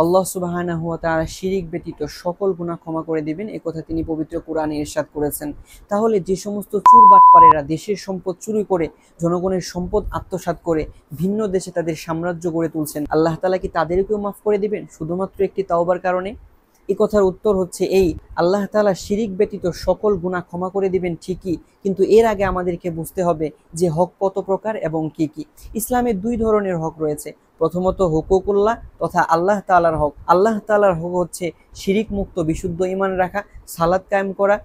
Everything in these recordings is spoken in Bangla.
আল্লাহ সুবাহানা হুয়া তারা শিরিক ব্যতীত সকল গুণা ক্ষমা করে দিবেন এ কথা তিনি পবিত্র কোরআনে এরশাদ করেছেন তাহলে যে সমস্ত চুর বাটপারেরা দেশের সম্পদ চুরি করে জনগণের সম্পদ আত্মসাত করে ভিন্ন দেশে তাদের সাম্রাজ্য গড়ে তুলছেন আল্লাহ তালা কি তাদেরকেও মাফ করে দিবেন শুধুমাত্র একটি তাওবার কারণে এ কথার উত্তর হচ্ছে এই আল্লাহ তালা শিরিক ব্যতীত সকল গুণা ক্ষমা করে দিবেন ঠিকই কিন্তু এর আগে আমাদেরকে বুঝতে হবে যে হক কত প্রকার এবং কি কি ইসলামে দুই ধরনের হক রয়েছে প্রথমত হুকুকুল্লাহ তথা আল্লাহ তালার হক আল্লাহ তালার হক হচ্ছে শিরিক মুক্ত বিশুদ্ধ ইমান রাখা সালাদ কায়েম করা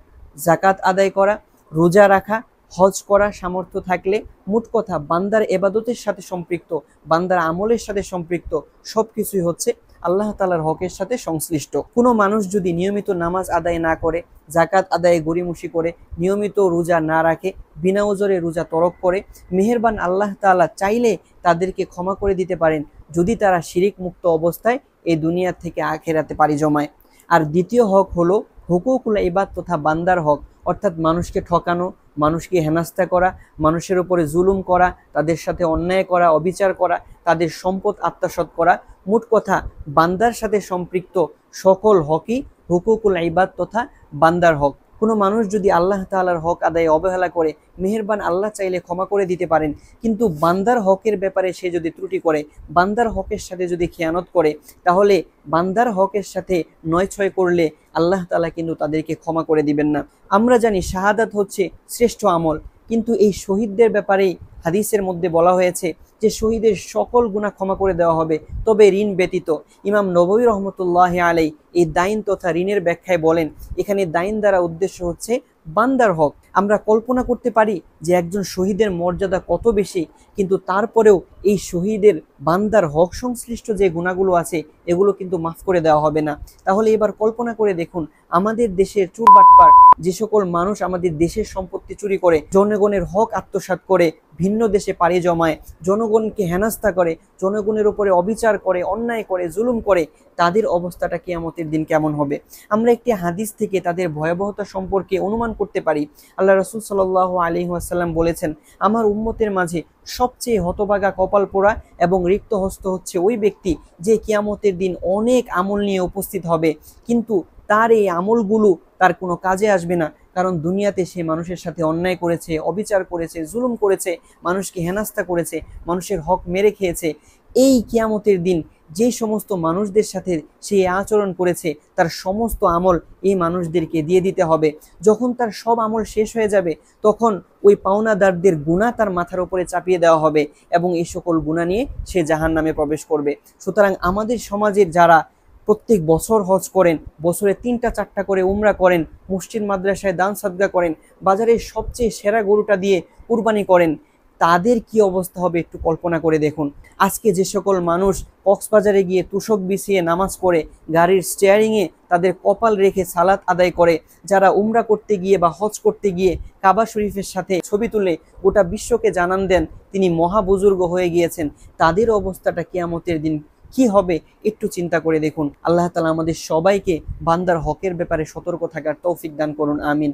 জাকাত আদায় করা রোজা রাখা হজ করা সামর্থ্য থাকলে মোট কথা বান্দার এবাদতের সাথে সম্পৃক্ত বান্দার আমলের সাথে সম্পৃক্ত সব কিছুই হচ্ছে আল্লাহ তালার হকের সাথে সংশ্লিষ্ট কোনো মানুষ যদি নিয়মিত নামাজ আদায় না করে জাকাত আদায়ে গড়িমুষি করে নিয়মিত রোজা না রাখে বিনা ওজরে রোজা তরক করে মেহেরবান আল্লাহ তালা চাইলে তাদেরকে ক্ষমা করে দিতে পারেন যদি তারা শিরিক মুক্ত অবস্থায় এই দুনিয়া থেকে আখেরাতে পারি জমায় আর দ্বিতীয় হক হলো হুকুকুল ইবাদ তথা বান্দার হক অর্থাৎ মানুষকে ঠকানো মানুষকে হেনাস্থা করা মানুষের ওপরে জুলুম করা তাদের সাথে অন্যায় করা অবিচার করা তাদের সম্পদ আত্মসৎ করা মোট কথা বান্দার সাথে সম্পৃক্ত সকল হকই হুকুকুল আইবাদ তথা বান্দার হক কোনো মানুষ যদি আল্লাহ তালার হক আদায়ে অবহেলা করে মেহেরবান আল্লাহ চাইলে ক্ষমা করে দিতে পারেন কিন্তু বান্দার হকের ব্যাপারে সে যদি ত্রুটি করে বান্দার হকের সাথে যদি খেয়ানত করে তাহলে বান্দার হকের সাথে নয় ছয় করলে আল্লাহ তালা কিন্তু তাদেরকে ক্ষমা করে দিবেন না আমরা জানি শাহাদাত হচ্ছে শ্রেষ্ঠ আমল কিন্তু এই শহীদদের ব্যাপারেই হাদিসের মধ্যে বলা হয়েছে যে শহীদের সকল গুণা ক্ষমা করে দেওয়া হবে তবে ঋণ ব্যতীত ইমাম নবী রহমতুল্লাহ আলাই এই দাইন তথা ঋণের ব্যাখ্যায় বলেন এখানে দাইন দ্বারা উদ্দেশ্য হচ্ছে বান্দার হক আমরা কল্পনা করতে পারি যে একজন শহীদের মর্যাদা কত বেশি কিন্তু তারপরেও এই শহীদের বান্দার হক সংশ্লিষ্ট যে গুণাগুলো আছে এগুলো কিন্তু মাফ করে দেওয়া হবে না তাহলে এবার কল্পনা করে দেখুন আমাদের দেশের চুরবাটপার যে সকল মানুষ আমাদের দেশের সম্পত্তি চুরি করে জনগণের হক আত্মসাত করে ভিন্ন দেশে পাড়ি জমায় জনগণকে হেনাস্তা করে জনগণের উপরে অবিচার করে অন্যায় করে জুলুম করে তাদের অবস্থাটা কেয়ামতের দিন কেমন হবে আমরা একটি হাদিস থেকে তাদের ভয়াবহতা সম্পর্কে অনুমান করতে পারি আল্লাহ রসুল সাল আলী সাল্লাম বলেছেন আমার উম্মতের মাঝে সবচেয়ে হতবাগা কপাল পোড়া এবং রিক্ত হস্ত হচ্ছে ওই ব্যক্তি যে কিয়ামতের দিন অনেক আমল নিয়ে উপস্থিত হবে কিন্তু তার এই আমলগুলো তার কোনো কাজে আসবে না কারণ দুনিয়াতে সে মানুষের সাথে অন্যায় করেছে অবিচার করেছে জুলুম করেছে মানুষকে হেনাস্তা করেছে মানুষের হক মেরে খেয়েছে এই কিয়ামতের দিন যে সমস্ত মানুষদের সাথে সে আচরণ করেছে তার সমস্ত আমল এই মানুষদেরকে দিয়ে দিতে হবে যখন তার সব আমল শেষ হয়ে যাবে তখন ওই পাওনাদারদের গুণা তার মাথার উপরে চাপিয়ে দেওয়া হবে এবং এই সকল গুণা নিয়ে সে জাহান নামে প্রবেশ করবে সুতরাং আমাদের সমাজের যারা প্রত্যেক বছর হজ করেন বছরে তিনটা চারটা করে উমরা করেন মসজিদ মাদ্রাসায় দান সাদগা করেন বাজারের সবচেয়ে সেরা গরুটা দিয়ে কুরবানি করেন তাদের কি অবস্থা হবে একটু কল্পনা করে দেখুন আজকে যে সকল মানুষ কক্সবাজারে গিয়ে তুষক বিছিয়ে নামাজ পড়ে গাড়ির স্টিয়ারিংয়ে তাদের কপাল রেখে সালাত আদায় করে যারা উমরা করতে গিয়ে বা হজ করতে গিয়ে কাবা শরীফের সাথে ছবি তুলে গোটা বিশ্বকে জানান দেন তিনি মহাবুজুর্গ হয়ে গিয়েছেন তাদের অবস্থাটা কেয়ামতের দিন কি হবে একটু চিন্তা করে দেখুন আল্লাহ তালা আমাদের সবাইকে বান্দার হকের ব্যাপারে সতর্ক থাকার তৌফিক দান করুন আমিন